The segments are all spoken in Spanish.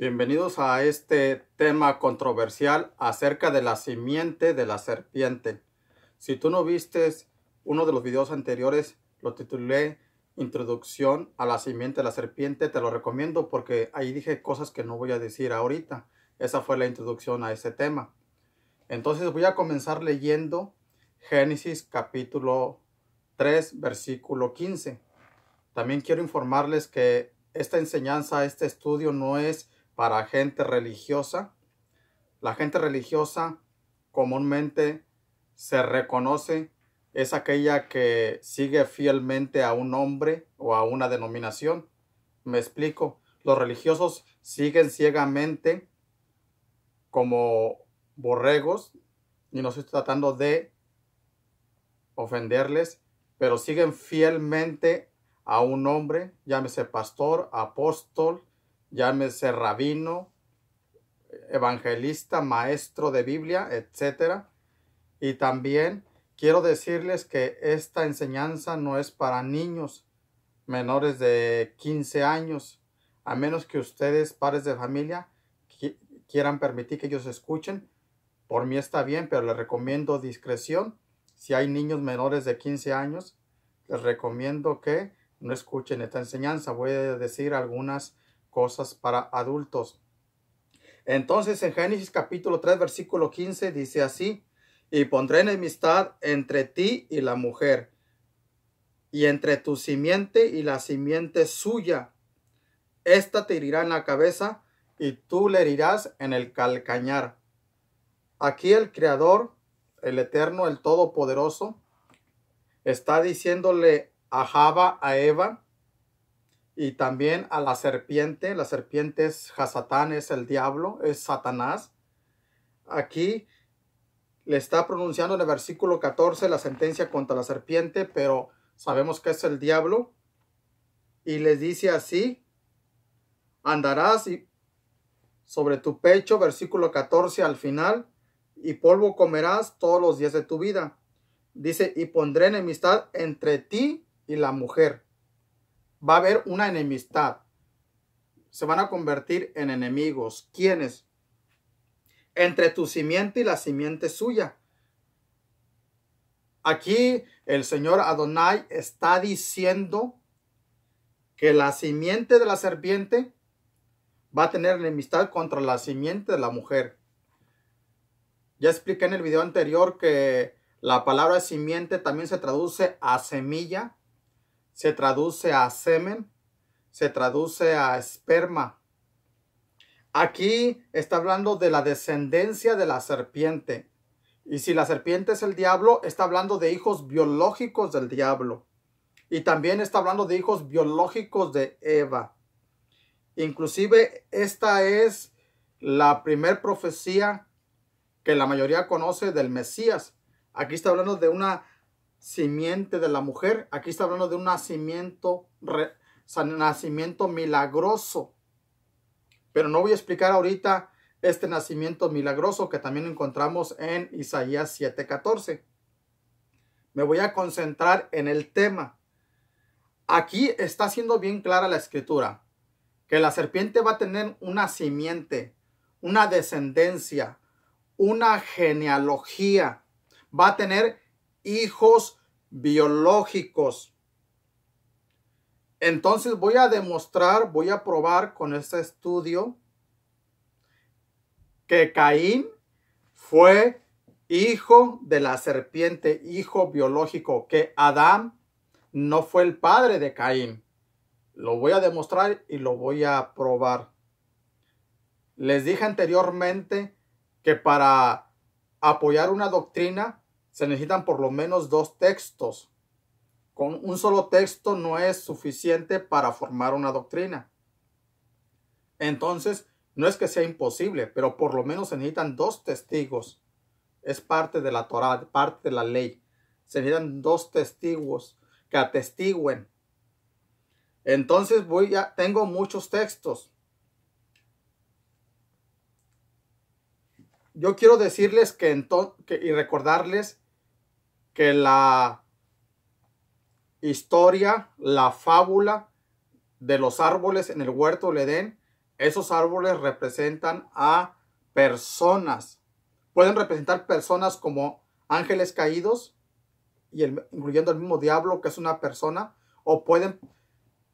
Bienvenidos a este tema controversial acerca de la simiente de la serpiente. Si tú no vistes uno de los videos anteriores, lo titulé Introducción a la simiente de la serpiente. Te lo recomiendo porque ahí dije cosas que no voy a decir ahorita. Esa fue la introducción a ese tema. Entonces voy a comenzar leyendo Génesis capítulo 3, versículo 15. También quiero informarles que esta enseñanza, este estudio no es para gente religiosa. La gente religiosa comúnmente se reconoce es aquella que sigue fielmente a un hombre o a una denominación. Me explico, los religiosos siguen ciegamente como borregos, y no estoy tratando de ofenderles, pero siguen fielmente a un hombre, llámese pastor, apóstol, llámese rabino, evangelista, maestro de Biblia, etc. Y también quiero decirles que esta enseñanza no es para niños menores de 15 años, a menos que ustedes, padres de familia, quieran permitir que ellos escuchen. Por mí está bien, pero les recomiendo discreción. Si hay niños menores de 15 años, les recomiendo que no escuchen esta enseñanza. Voy a decir algunas cosas para adultos. Entonces en Génesis capítulo 3 versículo 15 dice así, y pondré enemistad entre ti y la mujer, y entre tu simiente y la simiente suya. Esta te herirá en la cabeza y tú le herirás en el calcañar. Aquí el Creador, el Eterno, el Todopoderoso, está diciéndole a Java, a Eva, y también a la serpiente. La serpiente es Hasatán, es el diablo, es Satanás. Aquí le está pronunciando en el versículo 14 la sentencia contra la serpiente, pero sabemos que es el diablo. Y les dice así, andarás sobre tu pecho, versículo 14 al final, y polvo comerás todos los días de tu vida. Dice, y pondré enemistad entre ti y la mujer va a haber una enemistad. Se van a convertir en enemigos. ¿Quiénes? Entre tu simiente y la simiente suya. Aquí el Señor Adonai está diciendo que la simiente de la serpiente va a tener enemistad contra la simiente de la mujer. Ya expliqué en el video anterior que la palabra simiente también se traduce a semilla se traduce a semen, se traduce a esperma. Aquí está hablando de la descendencia de la serpiente. Y si la serpiente es el diablo, está hablando de hijos biológicos del diablo. Y también está hablando de hijos biológicos de Eva. Inclusive esta es la primer profecía que la mayoría conoce del Mesías. Aquí está hablando de una simiente de la mujer. Aquí está hablando de un nacimiento, nacimiento milagroso. Pero no voy a explicar ahorita este nacimiento milagroso que también encontramos en Isaías 7:14. Me voy a concentrar en el tema. Aquí está siendo bien clara la escritura, que la serpiente va a tener una simiente, una descendencia, una genealogía, va a tener hijos biológicos. Entonces voy a demostrar, voy a probar con este estudio que Caín fue hijo de la serpiente, hijo biológico, que Adán no fue el padre de Caín. Lo voy a demostrar y lo voy a probar. Les dije anteriormente que para apoyar una doctrina se necesitan por lo menos dos textos. Con un solo texto no es suficiente para formar una doctrina. Entonces, no es que sea imposible, pero por lo menos se necesitan dos testigos. Es parte de la Torah, parte de la ley. Se necesitan dos testigos que atestiguen. Entonces voy a, tengo muchos textos. Yo quiero decirles que, que y recordarles que la historia, la fábula de los árboles en el huerto le den. esos árboles representan a personas. Pueden representar personas como ángeles caídos, y incluyendo el mismo diablo que es una persona, o pueden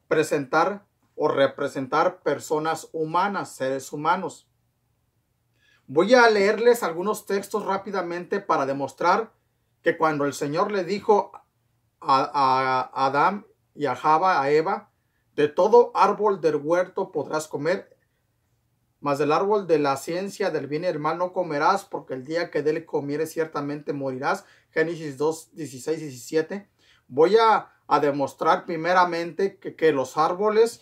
presentar o representar personas humanas, seres humanos. Voy a leerles algunos textos rápidamente para demostrar que cuando el Señor le dijo a, a, Adán y a Java, a Eva, de todo árbol del huerto podrás comer, mas del árbol de la ciencia del bien y del mal no comerás, porque el día que de él comieres ciertamente morirás. Génesis 2, 16, 17. Voy a, demostrar primeramente que los árboles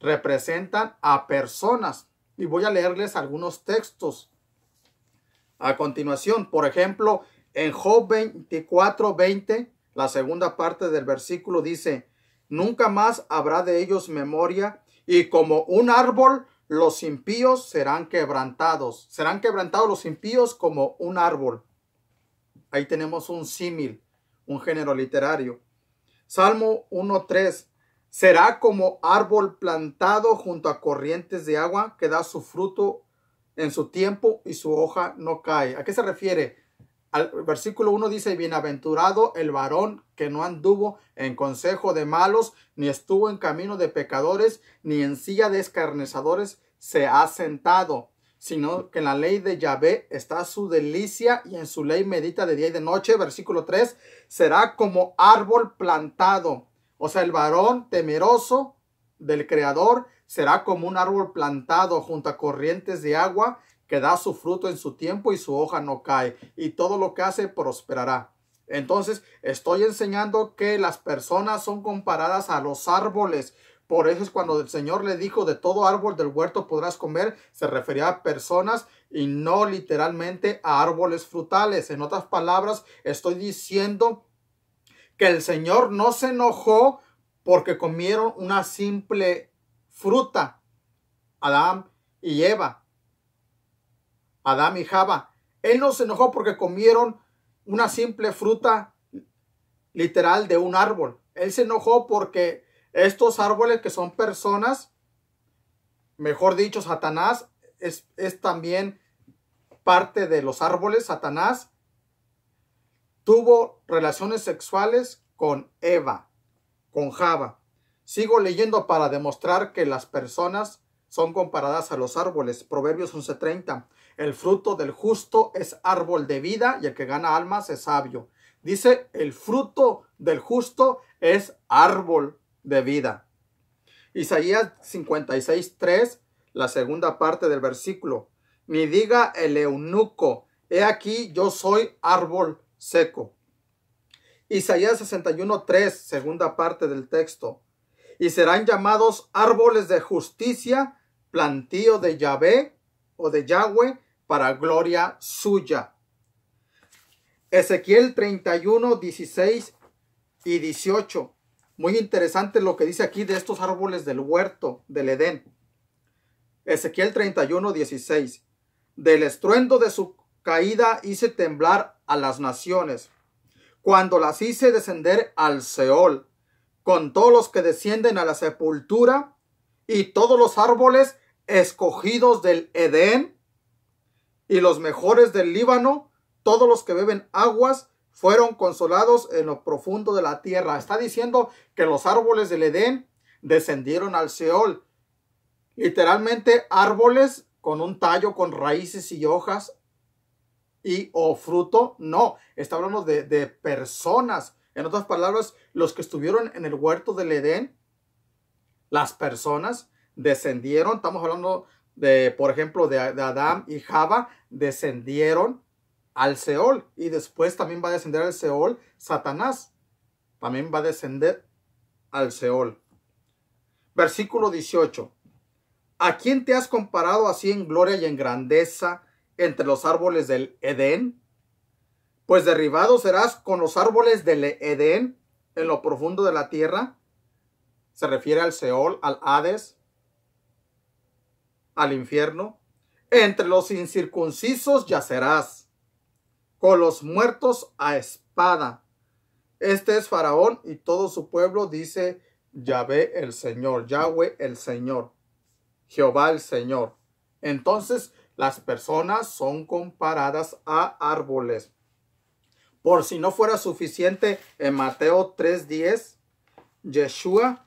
representan a personas y voy a leerles algunos textos. A continuación, por ejemplo, en Job 24, la segunda parte del versículo dice, nunca más habrá de ellos memoria y como un árbol los impíos serán quebrantados. Serán quebrantados los impíos como un árbol. Ahí tenemos un símil, un género literario. Salmo 1.3. Será como árbol plantado junto a corrientes de agua que da su fruto en su tiempo y su hoja no cae. ¿A qué se refiere? versículo 1 dice, bienaventurado el varón que no anduvo en consejo de malos, ni estuvo en camino de pecadores, ni en silla de escarnezadores se ha sentado, sino que en la ley de Yahvé está su delicia y en su ley medita de día y de noche. Versículo 3, será como árbol plantado. O sea, el varón temeroso del Creador será como un árbol plantado junto a corrientes de agua que da su fruto en su tiempo y su hoja no cae, y todo lo que hace prosperará. Entonces, estoy enseñando que las personas son comparadas a los árboles. Por eso es cuando el Señor le dijo, de todo árbol del huerto podrás comer, se refería a personas y no literalmente a árboles frutales. En otras palabras, estoy diciendo que el Señor no se enojó porque comieron una simple fruta, Adán y Eva. Adán y Java. Él no se enojó porque comieron una simple fruta literal de un árbol. Él se enojó porque estos árboles que son personas, mejor dicho, Satanás es, es también parte de los árboles. Satanás tuvo relaciones sexuales con Eva, con Java. Sigo leyendo para demostrar que las personas son comparadas a los árboles. Proverbios 11:30. El fruto del justo es árbol de vida y el que gana almas es sabio. Dice, el fruto del justo es árbol de vida. Isaías 56, 3, la segunda parte del versículo. Ni diga el eunuco, he aquí yo soy árbol seco. Isaías 61, 3, segunda parte del texto. Y serán llamados árboles de justicia, plantío de Yahvé o de Yahweh, para gloria suya. Ezequiel 31, 16 y 18. Muy interesante lo que dice aquí de estos árboles del huerto del Edén. Ezequiel 31, 16. Del estruendo de su caída hice temblar a las naciones, cuando las hice descender al Seol, con todos los que descienden a la sepultura y todos los árboles escogidos del Edén y los mejores del Líbano, todos los que beben aguas, fueron consolados en lo profundo de la tierra. Está diciendo que los árboles del Edén descendieron al Seol. Literalmente árboles con un tallo, con raíces y hojas y o fruto. No, está hablando de, de personas. En otras palabras, los que estuvieron en el huerto del Edén, las personas descendieron. Estamos hablando por ejemplo, de, Adán y Java, descendieron al Seol. Y después también va a descender al Seol Satanás. También va a descender al Seol. Versículo 18. ¿A quién te has comparado así en gloria y en grandeza entre los árboles del Edén? Pues derribado serás con los árboles del Edén en lo profundo de la tierra. Se refiere al Seol, al Hades, al infierno. Entre los incircuncisos yacerás, con los muertos a espada. Este es Faraón y todo su pueblo, dice ve el Señor, Yahweh el Señor, Jehová el Señor. Entonces las personas son comparadas a árboles. Por si no fuera suficiente, en Mateo 3.10, Yeshua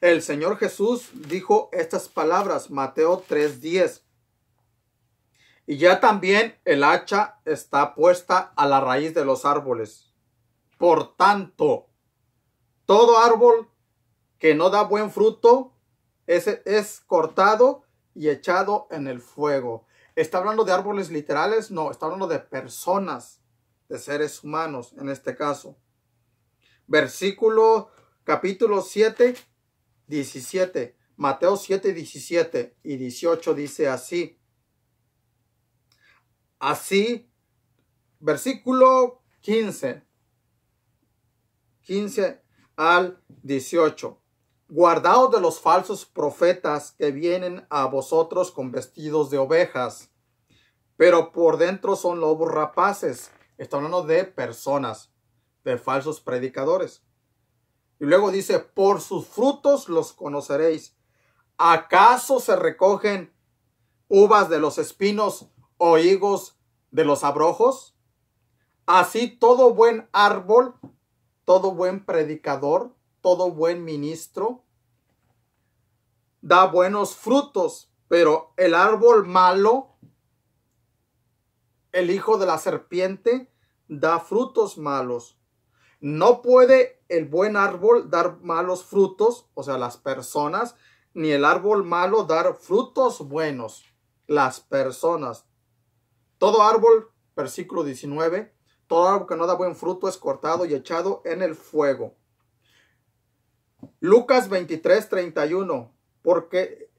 el Señor Jesús dijo estas palabras, Mateo 3:10. Y ya también el hacha está puesta a la raíz de los árboles. Por tanto, todo árbol que no da buen fruto ese es cortado y echado en el fuego. ¿Está hablando de árboles literales? No, está hablando de personas, de seres humanos en este caso. Versículo capítulo 7 17. Mateo 7, 17 y 18 dice así. Así, versículo 15. 15 al 18. Guardaos de los falsos profetas que vienen a vosotros con vestidos de ovejas, pero por dentro son lobos rapaces. Está hablando de personas, de falsos predicadores. Y luego dice, por sus frutos los conoceréis. ¿Acaso se recogen uvas de los espinos o higos de los abrojos? Así todo buen árbol, todo buen predicador, todo buen ministro da buenos frutos, pero el árbol malo, el hijo de la serpiente, da frutos malos. No puede el buen árbol dar malos frutos, o sea, las personas, ni el árbol malo dar frutos buenos, las personas. Todo árbol, versículo 19, todo árbol que no da buen fruto es cortado y echado en el fuego. Lucas 23, 31, porque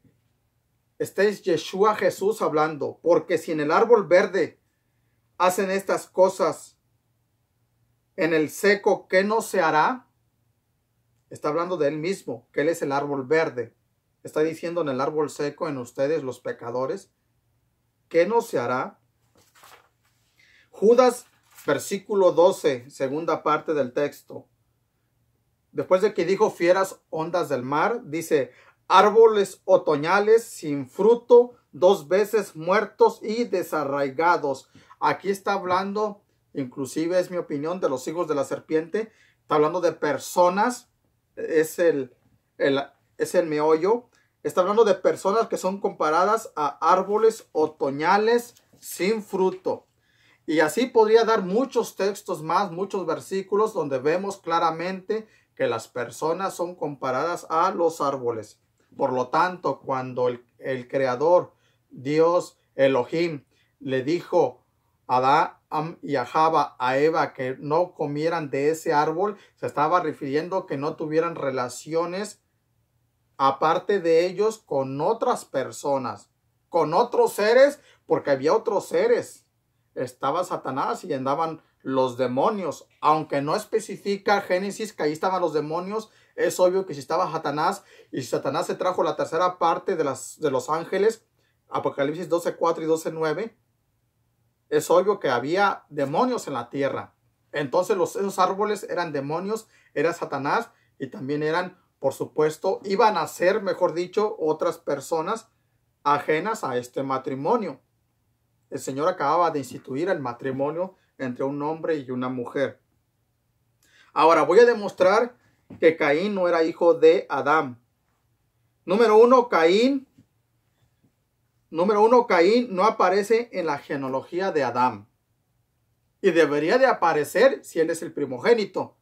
este es Yeshua Jesús hablando, porque si en el árbol verde hacen estas cosas, en el seco, ¿qué no se hará? Está hablando de él mismo, que él es el árbol verde. Está diciendo en el árbol seco, en ustedes los pecadores, ¿qué no se hará? Judas, versículo 12, segunda parte del texto. Después de que dijo fieras ondas del mar, dice, árboles otoñales sin fruto, dos veces muertos y desarraigados. Aquí está hablando inclusive es mi opinión, de los hijos de la serpiente. Está hablando de personas, es el, es meollo. Está hablando de personas que son comparadas a árboles otoñales sin fruto. Y así podría dar muchos textos más, muchos versículos donde vemos claramente que las personas son comparadas a los árboles. Por lo tanto, cuando el, el creador, Dios, Elohim, le dijo Adá y a a Eva, que no comieran de ese árbol, se estaba refiriendo que no tuvieran relaciones aparte de ellos con otras personas, con otros seres, porque había otros seres. Estaba Satanás y andaban los demonios. Aunque no especifica Génesis que ahí estaban los demonios, es obvio que si estaba Satanás y Satanás se trajo la tercera parte de, las, de los ángeles, Apocalipsis 12.4 y 12.9, es obvio que había demonios en la tierra. Entonces los, esos árboles eran demonios, era Satanás y también eran, por supuesto, iban a ser, mejor dicho, otras personas ajenas a este matrimonio. El Señor acababa de instituir el matrimonio entre un hombre y una mujer. Ahora voy a demostrar que Caín no era hijo de Adán. Número uno, Caín Número uno, Caín no aparece en la genealogía de Adán. Y debería de aparecer si él es el primogénito.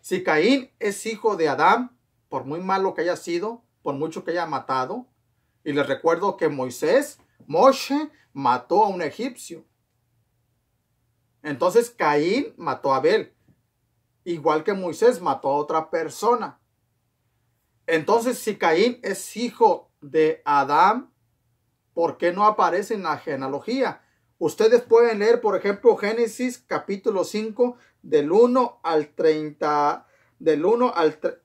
Si Caín es hijo de Adán, por muy malo que haya sido, por mucho que haya matado, y les recuerdo que Moisés, Moshe, mató a un egipcio. Entonces Caín mató a Abel, igual que Moisés mató a otra persona. Entonces si Caín es hijo de Adán, ¿Por qué no aparece en la genealogía? Ustedes pueden leer, por ejemplo, Génesis capítulo 5 del 1 al 30, del 1 al,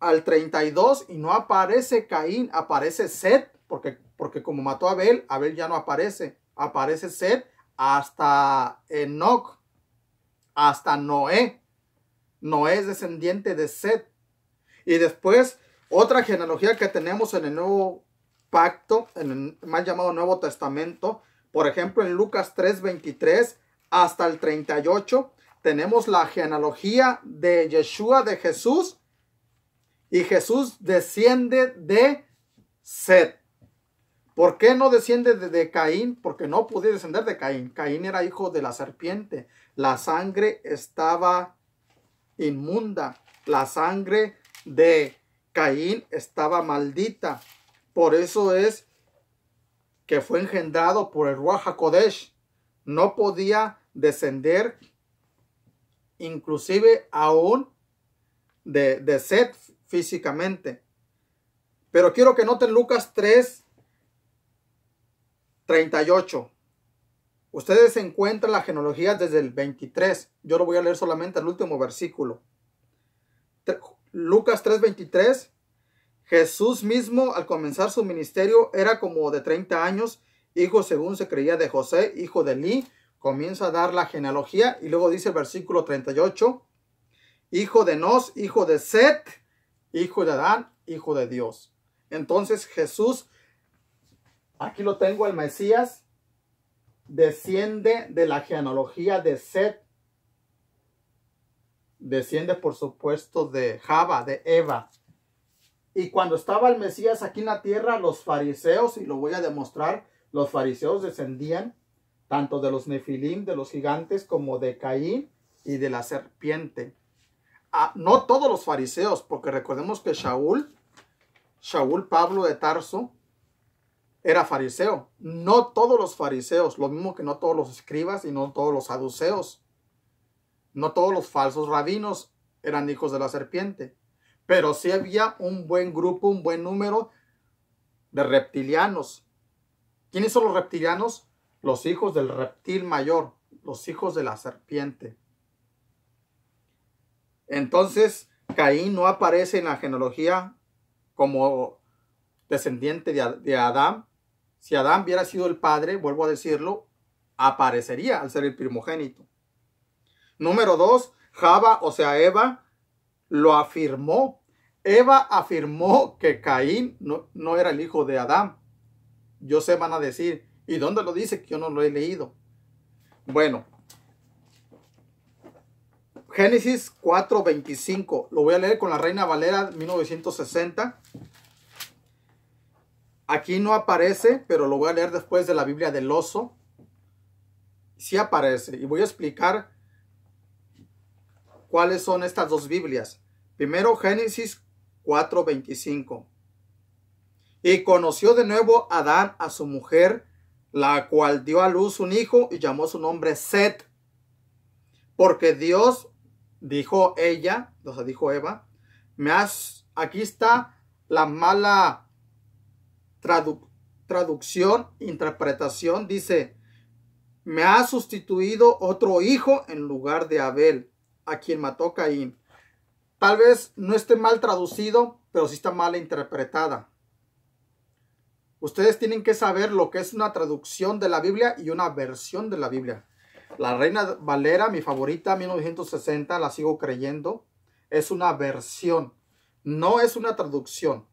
al 32 y no aparece Caín, aparece Set, porque, porque como mató a Abel, Abel ya no aparece, aparece Set hasta Enoch, hasta Noé. Noé es descendiente de Set. Y después, otra genealogía que tenemos en el Nuevo pacto, en el más llamado Nuevo Testamento. Por ejemplo, en Lucas 3:23 hasta el 38 tenemos la genealogía de Yeshua de Jesús y Jesús desciende de Sed. ¿Por qué no desciende de, Caín? Porque no podía descender de Caín. Caín era hijo de la serpiente. La sangre estaba inmunda. La sangre de Caín estaba maldita. Por eso es que fue engendrado por el Ruach HaKodesh. No podía descender inclusive aún de, de Seth físicamente. Pero quiero que noten Lucas 3, 38. Ustedes encuentran la genealogía desde el 23. Yo lo voy a leer solamente el último versículo. Lucas 3, 23 Jesús mismo al comenzar su ministerio era como de 30 años, hijo según se creía de José, hijo de Lí, Comienza a dar la genealogía y luego dice el versículo 38, hijo de Nos, hijo de Set, hijo de Adán, hijo de Dios. Entonces Jesús, aquí lo tengo, el Mesías, desciende de la genealogía de Set, desciende por supuesto de Java, de Eva, y cuando estaba el Mesías aquí en la tierra, los fariseos, y lo voy a demostrar, los fariseos descendían tanto de los nefilim, de los gigantes, como de Caín y de la serpiente. Ah, no todos los fariseos, porque recordemos que Shaul, Shaul Pablo de Tarso, era fariseo. No todos los fariseos, lo mismo que no todos los escribas y no todos los saduceos. No todos los falsos rabinos eran hijos de la serpiente. Pero sí había un buen grupo, un buen número de reptilianos. ¿Quiénes son los reptilianos? Los hijos del reptil mayor, los hijos de la serpiente. Entonces, Caín no aparece en la genealogía como descendiente de, Adán. Si Adán hubiera sido el padre, vuelvo a decirlo, aparecería al ser el primogénito. Número dos, Java, o sea, Eva, lo afirmó Eva afirmó que Caín no, era el hijo de Adán. Yo sé, van a decir, ¿y dónde lo dice? Que yo no lo he leído. Bueno, Génesis 4:25, lo voy a leer con la Reina Valera 1960. Aquí no aparece, pero lo voy a leer después de la Biblia del oso. Sí aparece y voy a explicar cuáles son estas dos Biblias. Primero Génesis 4:25. Y conoció de nuevo Adán a su mujer, la cual dio a luz un hijo y llamó su nombre Set. Porque Dios, dijo ella, o dijo Eva, me has, aquí está la mala traducción, interpretación, dice, me ha sustituido otro hijo en lugar de Abel, a quien mató Caín. Tal vez no esté mal traducido, pero sí está mal interpretada. Ustedes tienen que saber lo que es una traducción de la Biblia y una versión de la Biblia. La Reina Valera, mi favorita, 1960, la sigo creyendo, es una versión, no es una traducción.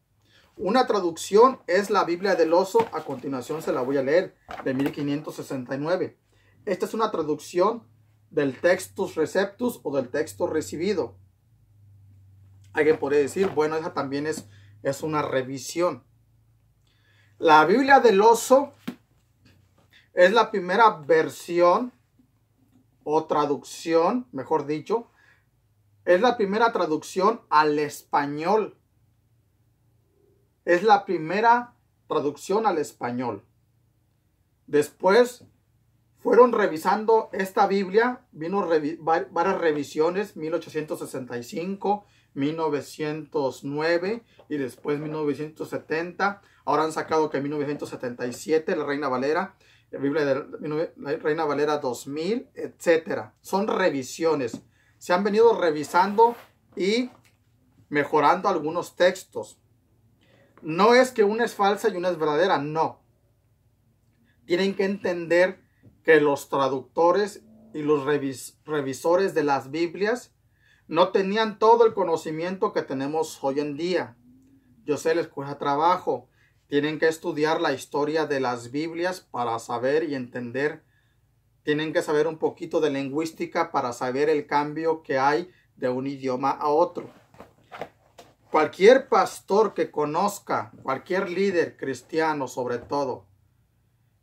Una traducción es la Biblia del oso, a continuación se la voy a leer, de 1569. Esta es una traducción del Textus Receptus o del texto recibido. Alguien podría decir, bueno, esa también es, es una revisión. La Biblia del oso es la primera versión o traducción, mejor dicho, es la primera traducción al español. Es la primera traducción al español. Después fueron revisando esta Biblia, vino varias revisiones, 1865, 1909 y después 1970. Ahora han sacado que 1977, la Reina Valera, la Biblia de la Reina Valera 2000, etc. Son revisiones. Se han venido revisando y mejorando algunos textos. No es que una es falsa y una es verdadera, no. Tienen que entender que los traductores y los revisores de las Biblias no tenían todo el conocimiento que tenemos hoy en día. Yo sé, les cuesta trabajo. Tienen que estudiar la historia de las Biblias para saber y entender. Tienen que saber un poquito de lingüística para saber el cambio que hay de un idioma a otro. Cualquier pastor que conozca, cualquier líder cristiano sobre todo,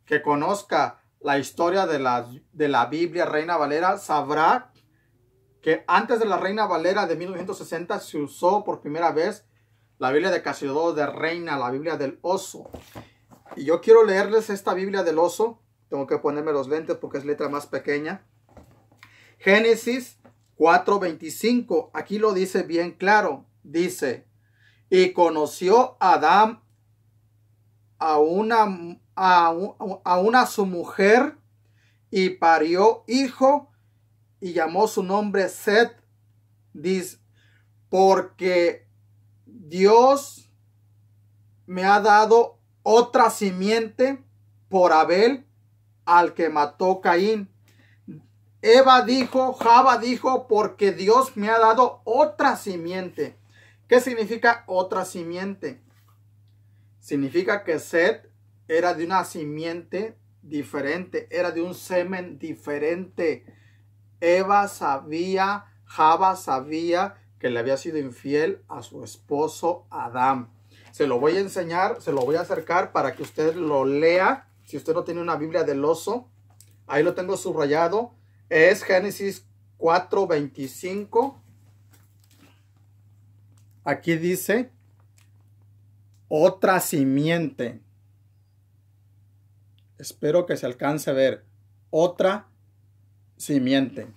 que conozca la historia de la, de la Biblia Reina Valera, sabrá que antes de la Reina Valera de 1960 se usó por primera vez la Biblia de Casiodoro de Reina, la Biblia del Oso. Y yo quiero leerles esta Biblia del Oso. Tengo que ponerme los lentes porque es letra más pequeña. Génesis 4:25. Aquí lo dice bien claro. Dice, y conoció Adán a una, a, a una su mujer y parió hijo y llamó su nombre Set, dice, porque Dios me ha dado otra simiente por Abel al que mató Caín. Eva dijo, Java dijo, porque Dios me ha dado otra simiente. ¿Qué significa otra simiente? Significa que Seth era de una simiente diferente, era de un semen diferente Eva sabía, Java sabía que le había sido infiel a su esposo Adán. Se lo voy a enseñar, se lo voy a acercar para que usted lo lea. Si usted no tiene una Biblia del oso, ahí lo tengo subrayado. Es Génesis 4:25. Aquí dice, otra simiente. Espero que se alcance a ver. Otra miente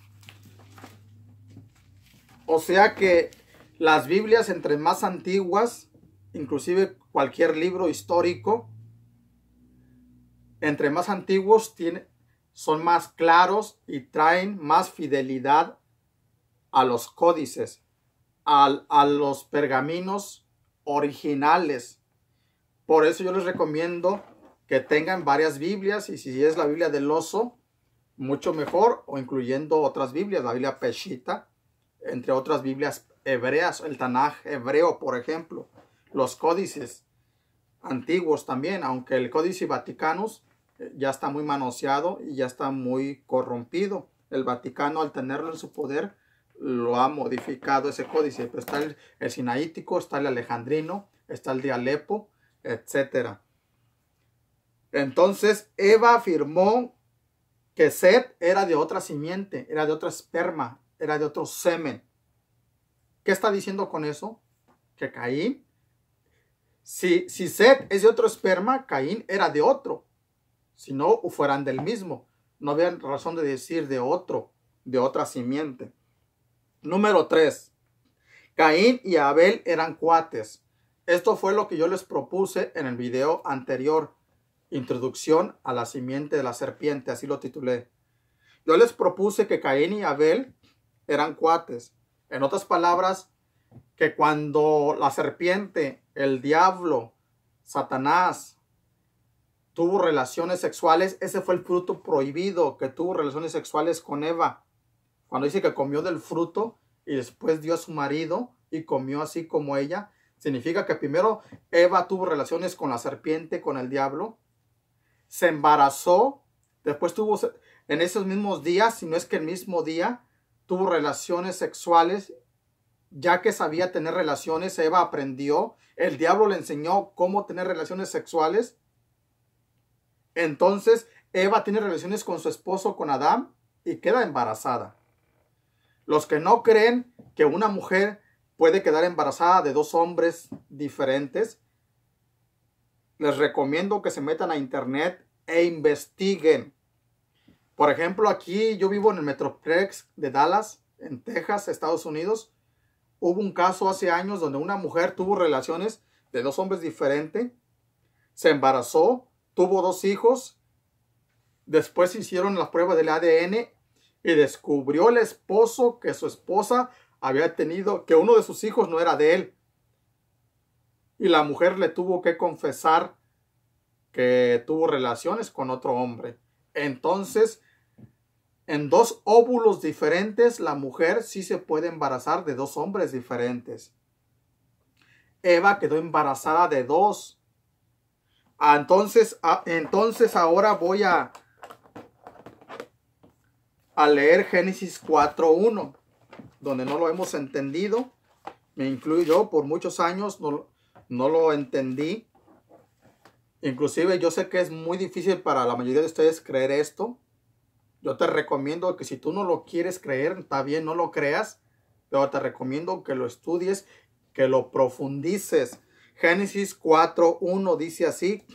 O sea que las Biblias entre más antiguas, inclusive cualquier libro histórico, entre más antiguos son más claros y traen más fidelidad a los códices, a los pergaminos originales. Por eso yo les recomiendo que tengan varias Biblias y si es la Biblia del oso, mucho mejor o incluyendo otras Biblias, la Biblia Peshita, entre otras Biblias hebreas, el Tanaj hebreo, por ejemplo, los códices antiguos también, aunque el Códice Vaticanos eh, ya está muy manoseado y ya está muy corrompido. El Vaticano al tenerlo en su poder lo ha modificado ese códice, está el, sinaítico, está el alejandrino, está el de Alepo, etcétera. Entonces, Eva afirmó que Seth era de otra simiente, era de otra esperma, era de otro semen. ¿Qué está diciendo con eso? Que Caín, si, si Seth es de otro esperma, Caín era de otro. Si no fueran del mismo, no había razón de decir de otro, de otra simiente. Número 3. Caín y Abel eran cuates. Esto fue lo que yo les propuse en el video anterior Introducción a la simiente de la serpiente, así lo titulé. Yo les propuse que Caín y Abel eran cuates. En otras palabras, que cuando la serpiente, el diablo, Satanás tuvo relaciones sexuales, ese fue el fruto prohibido que tuvo relaciones sexuales con Eva. Cuando dice que comió del fruto y después dio a su marido y comió así como ella, significa que primero Eva tuvo relaciones con la serpiente, con el diablo, se embarazó, después tuvo, en esos mismos días, si no es que el mismo día, tuvo relaciones sexuales, ya que sabía tener relaciones, Eva aprendió, el diablo le enseñó cómo tener relaciones sexuales. Entonces, Eva tiene relaciones con su esposo, con Adán, y queda embarazada. Los que no creen que una mujer puede quedar embarazada de dos hombres diferentes, les recomiendo que se metan a internet e investiguen. Por ejemplo, aquí yo vivo en el Metroplex de Dallas, en Texas, Estados Unidos. Hubo un caso hace años donde una mujer tuvo relaciones de dos hombres diferentes, se embarazó, tuvo dos hijos, después hicieron las pruebas del ADN y descubrió el esposo que su esposa había tenido, que uno de sus hijos no era de él y la mujer le tuvo que confesar que tuvo relaciones con otro hombre. Entonces, en dos óvulos diferentes, la mujer sí se puede embarazar de dos hombres diferentes. Eva quedó embarazada de dos. Ah, entonces, ah, entonces ahora voy a, a leer Génesis 4.1, donde no lo hemos entendido. Me incluyo por muchos años no, no lo entendí. Inclusive yo sé que es muy difícil para la mayoría de ustedes creer esto. Yo te recomiendo que si tú no lo quieres creer, está bien, no lo creas, pero te recomiendo que lo estudies, que lo profundices. Génesis 4.1 dice así,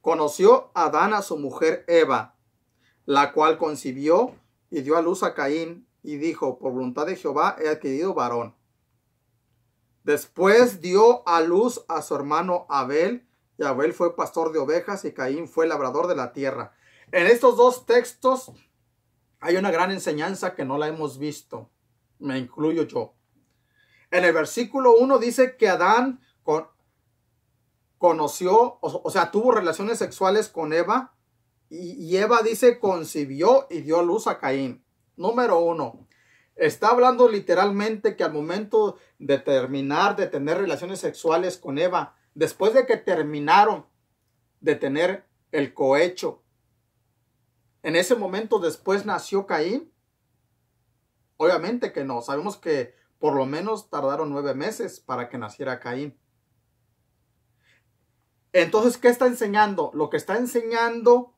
conoció Adán a su mujer Eva, la cual concibió y dio a luz a Caín y dijo, por voluntad de Jehová he adquirido varón. Después dio a luz a su hermano Abel, y Abel fue pastor de ovejas y Caín fue labrador de la tierra. En estos dos textos hay una gran enseñanza que no la hemos visto, me incluyo yo. En el versículo 1 dice que Adán conoció, o, sea, tuvo relaciones sexuales con Eva, y, Eva dice concibió y dio a luz a Caín. Número 1. Está hablando literalmente que al momento de terminar, de tener relaciones sexuales con Eva, después de que terminaron de tener el cohecho, en ese momento después nació Caín. Obviamente que no, sabemos que por lo menos tardaron nueve meses para que naciera Caín. Entonces, ¿qué está enseñando? Lo que está enseñando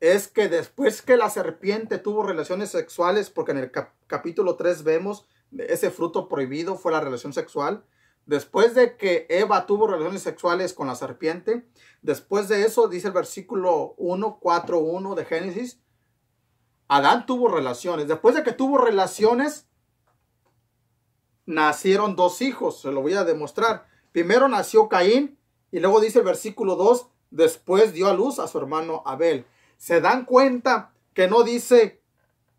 es que después que la serpiente tuvo relaciones sexuales, porque en el capítulo 3 vemos ese fruto prohibido fue la relación sexual, después de que Eva tuvo relaciones sexuales con la serpiente, después de eso dice el versículo 1, 4, 1 de Génesis, Adán tuvo relaciones. Después de que tuvo relaciones, nacieron dos hijos, se lo voy a demostrar. Primero nació Caín y luego dice el versículo 2, después dio a luz a su hermano Abel se dan cuenta que no dice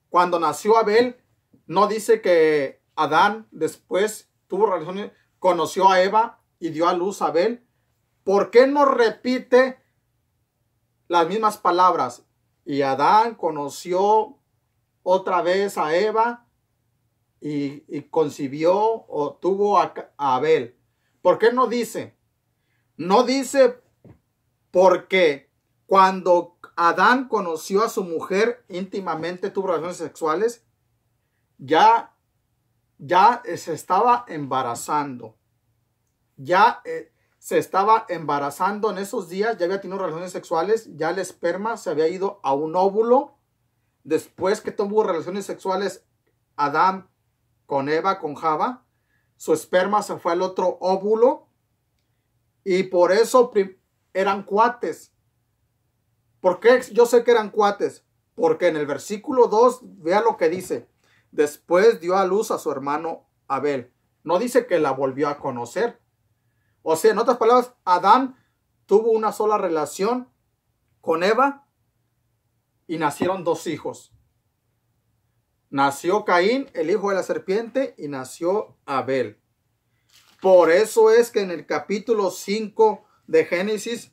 cuando nació Abel, no dice que Adán después tuvo relaciones, conoció a Eva y dio a luz a Abel. ¿Por qué no repite las mismas palabras? Y Adán conoció otra vez a Eva y, concibió o tuvo a, a Abel. ¿Por qué no dice? No dice porque cuando Adán conoció a su mujer íntimamente, tuvo relaciones sexuales, ya, ya se estaba embarazando. Ya eh, se estaba embarazando en esos días, ya había tenido relaciones sexuales, ya el esperma se había ido a un óvulo. Después que tuvo relaciones sexuales Adán con Eva, con Java, su esperma se fue al otro óvulo y por eso eran cuates. ¿Por qué yo sé que eran cuates? Porque en el versículo 2, vea lo que dice. Después dio a luz a su hermano Abel. No dice que la volvió a conocer. O sea, en otras palabras, Adán tuvo una sola relación con Eva y nacieron dos hijos. Nació Caín, el hijo de la serpiente, y nació Abel. Por eso es que en el capítulo 5 de Génesis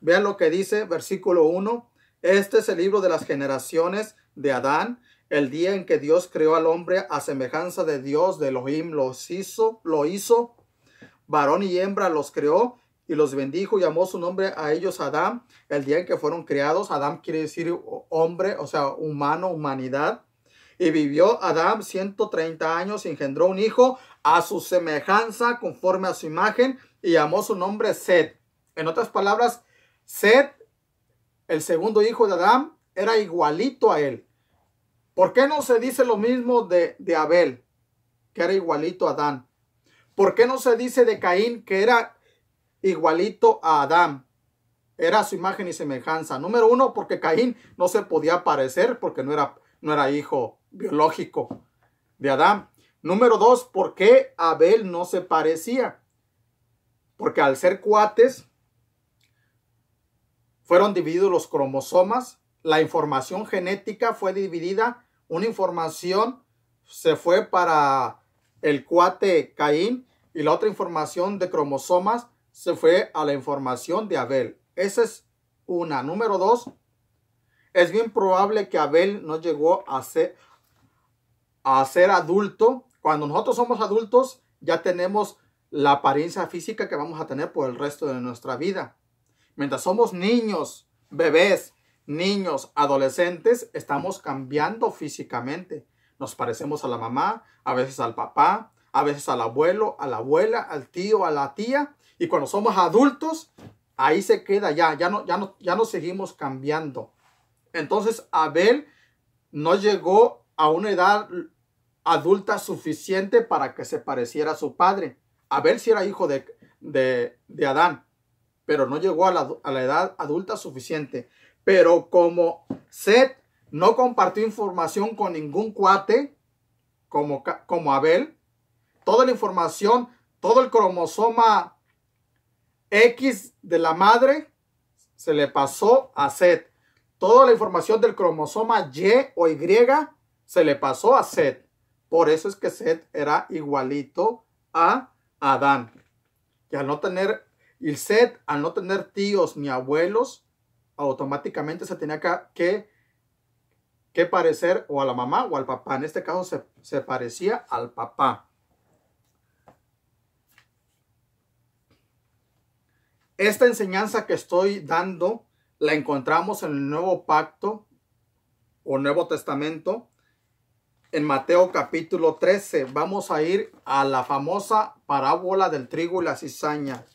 Vean lo que dice versículo 1. Este es el libro de las generaciones de Adán, el día en que Dios creó al hombre a semejanza de Dios, de Elohim, los hizo, lo hizo, varón y hembra los creó y los bendijo y llamó su nombre a ellos Adán, el día en que fueron creados. Adán quiere decir hombre, o sea, humano, humanidad. Y vivió Adán 130 años y engendró un hijo a su semejanza, conforme a su imagen, y llamó su nombre Sed. En otras palabras, Seth, el segundo hijo de Adán, era igualito a él. ¿Por qué no se dice lo mismo de, Abel, que era igualito a Adán? ¿Por qué no se dice de Caín, que era igualito a Adán? Era su imagen y semejanza. Número uno, porque Caín no se podía parecer porque no era, no era hijo biológico de Adán. Número dos, ¿por qué Abel no se parecía? Porque al ser cuates, fueron divididos los cromosomas, la información genética fue dividida, una información se fue para el cuate Caín y la otra información de cromosomas se fue a la información de Abel. Esa es una. Número dos, es bien probable que Abel no llegó a ser, a ser adulto. Cuando nosotros somos adultos ya tenemos la apariencia física que vamos a tener por el resto de nuestra vida. Mientras somos niños, bebés, niños, adolescentes, estamos cambiando físicamente. Nos parecemos a la mamá, a veces al papá, a veces al abuelo, a la abuela, al tío, a la tía. Y cuando somos adultos, ahí se queda ya, ya no, ya no, ya no seguimos cambiando. Entonces Abel no llegó a una edad adulta suficiente para que se pareciera a su padre. Abel si era hijo de, de, de Adán, pero no llegó a la, edad adulta suficiente. Pero como Seth no compartió información con ningún cuate, como, como Abel, toda la información, todo el cromosoma X de la madre se le pasó a Seth. Toda la información del cromosoma Y o Y se le pasó a Seth. Por eso es que Seth era igualito a Adán. Y al no tener y Seth, al no tener tíos ni abuelos, automáticamente se tenía que, que, parecer o a la mamá o al papá. En este caso se, se parecía al papá. Esta enseñanza que estoy dando la encontramos en el Nuevo Pacto o Nuevo Testamento en Mateo capítulo 13. Vamos a ir a la famosa parábola del trigo y la cizaña.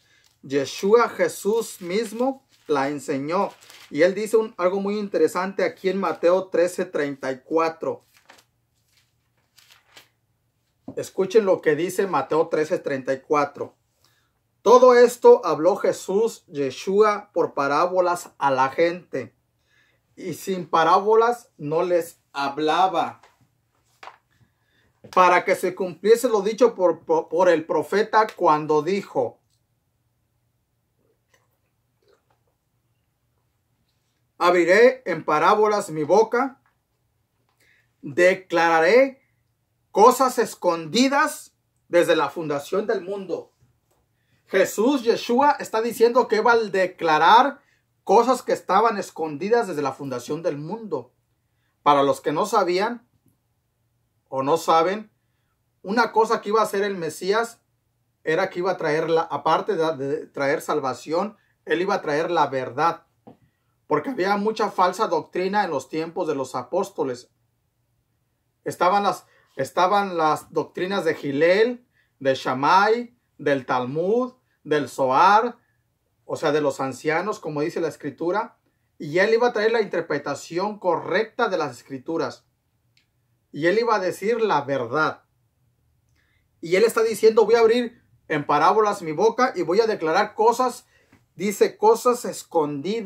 Yeshua Jesús mismo la enseñó. Y él dice algo muy interesante aquí en Mateo 13:34. Escuchen lo que dice Mateo 13:34. Todo esto habló Jesús, Yeshua, por parábolas a la gente. Y sin parábolas no les hablaba. Para que se cumpliese lo dicho por el profeta cuando dijo, Abriré en parábolas mi boca. Declararé cosas escondidas desde la fundación del mundo. Jesús, Yeshua, está diciendo que va a declarar cosas que estaban escondidas desde la fundación del mundo. Para los que no sabían o no saben, una cosa que iba a hacer el Mesías era que iba a traer, la, aparte de traer salvación, él iba a traer la verdad porque había mucha falsa doctrina en los tiempos de los apóstoles. Estaban las, estaban las doctrinas de Gilel, de Shammai, del Talmud, del Zoar, o sea, de los ancianos, como dice la escritura, y él iba a traer la interpretación correcta de las escrituras. Y él iba a decir la verdad. Y él está diciendo, voy a abrir en parábolas mi boca y voy a declarar cosas, dice cosas escondidas.